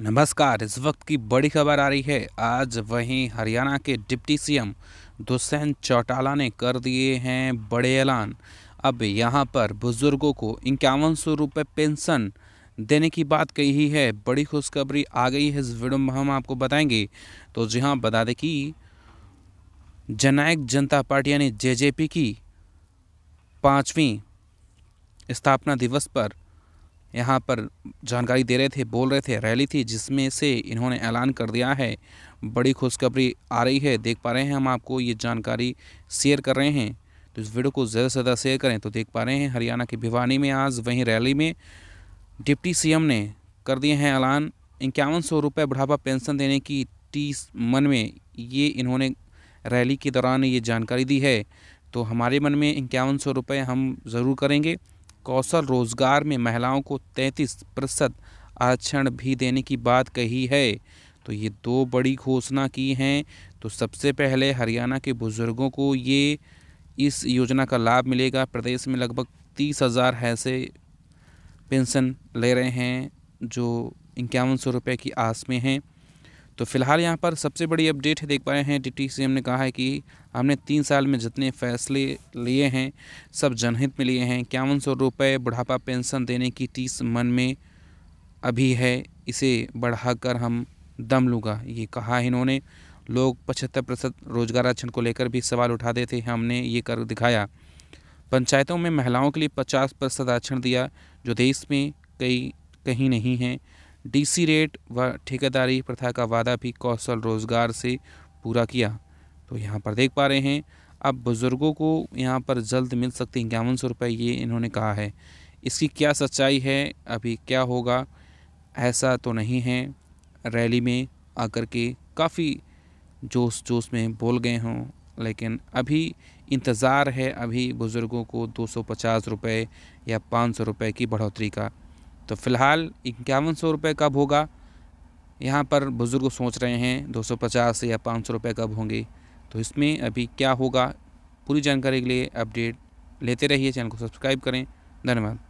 नमस्कार इस वक्त की बड़ी खबर आ रही है आज वहीं हरियाणा के डिप्टी सीएम दुष्यंत चौटाला ने कर दिए हैं बड़े ऐलान अब यहां पर बुजुर्गों को इक्यावन सौ रुपये पेंशन देने की बात कही है बड़ी खुशखबरी आ गई है इस वीडियो में हम आपको बताएंगे तो जी हाँ बता दें कि जननायक जनता पार्टी यानी जेजेपी की पाँचवीं स्थापना दिवस पर यहाँ पर जानकारी दे रहे थे बोल रहे थे रैली थी जिसमें से इन्होंने ऐलान कर दिया है बड़ी खुशखबरी आ रही है देख पा रहे हैं हम आपको ये जानकारी शेयर कर रहे हैं तो इस वीडियो को ज़्यादा से ज़्यादा शेयर करें तो देख पा रहे हैं हरियाणा के भिवानी में आज वहीं रैली में डिप्टी सी ने कर दिए हैं ऐलान इक्यावन सौ रुपये बढ़ावा पेंशन देने की टी मन में ये इन्होंने रैली के दौरान ये जानकारी दी है तो हमारे मन में इक्यावन सौ रुपये हम ज़रूर करेंगे कौशल रोजगार में महिलाओं को 33 प्रतिशत आरक्षण भी देने की बात कही है तो ये दो बड़ी घोषणा की हैं तो सबसे पहले हरियाणा के बुज़ुर्गों को ये इस योजना का लाभ मिलेगा प्रदेश में लगभग तीस हज़ार ऐसे पेंशन ले रहे हैं जो इक्यावन सौ रुपये की आस में हैं तो फिलहाल यहाँ पर सबसे बड़ी अपडेट है देख पाए हैं डिप्टी सी ने कहा है कि हमने तीन साल में जितने फैसले लिए हैं सब जनहित में लिए हैं इक्यावन सौ रुपये बुढ़ापा पेंशन देने की तीस मन में अभी है इसे बढ़ाकर हम दम लूँगा ये कहा इन्होंने लोग पचहत्तर प्रतिशत रोजगार आरक्षण को लेकर भी सवाल उठा देते हैं हमने ये कर दिखाया पंचायतों में महिलाओं के लिए पचास प्रतिशत आरक्षण दिया जो देश में कई कहीं नहीं है डीसी रेट व ठेकेदारी प्रथा का वादा भी कौशल रोजगार से पूरा किया तो यहाँ पर देख पा रहे हैं अब बुज़ुर्गों को यहाँ पर जल्द मिल सकते इक्यावन सौ रुपये ये इन्होंने कहा है इसकी क्या सच्चाई है अभी क्या होगा ऐसा तो नहीं है रैली में आकर के काफ़ी जोश जोश में बोल गए हों लेकिन अभी इंतज़ार है अभी बुज़ुर्गों को दो सौ पचास रुपये या पाँच सौ रुपये की बढ़ोतरी का तो फ़िलहाल इक्यावन सौ रुपये कब होगा यहाँ पर बुज़ुर्ग सोच रहे हैं 250 या पाँच सौ रुपये कब होंगे तो इसमें अभी क्या होगा पूरी जानकारी के लिए अपडेट लेते रहिए चैनल को सब्सक्राइब करें धन्यवाद